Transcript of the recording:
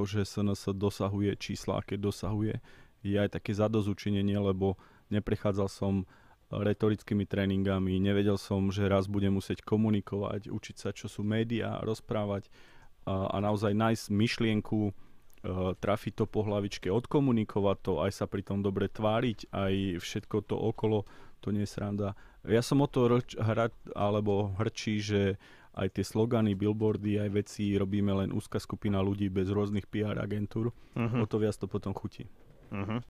to, že SNS dosahuje čísla, aké dosahuje, je aj také zadozučinenie, lebo neprechádzal som eh, retorickými tréningami, nevedel som, že raz budem musieť komunikovať, učiť sa, čo sú médiá, rozprávať a, a naozaj nájsť myšlienku, eh, trafiť to po hlavičke, odkomunikovať to, aj sa pri tom dobre tváriť, aj všetko to okolo, to nie je sranda. Ja som o to hrať, alebo hrčí, že aj tie slogany, billboardy, aj veci robíme len úzka skupina ľudí bez rôznych PR agentúr, uh-huh. o to viac to potom chutí. Uh-huh.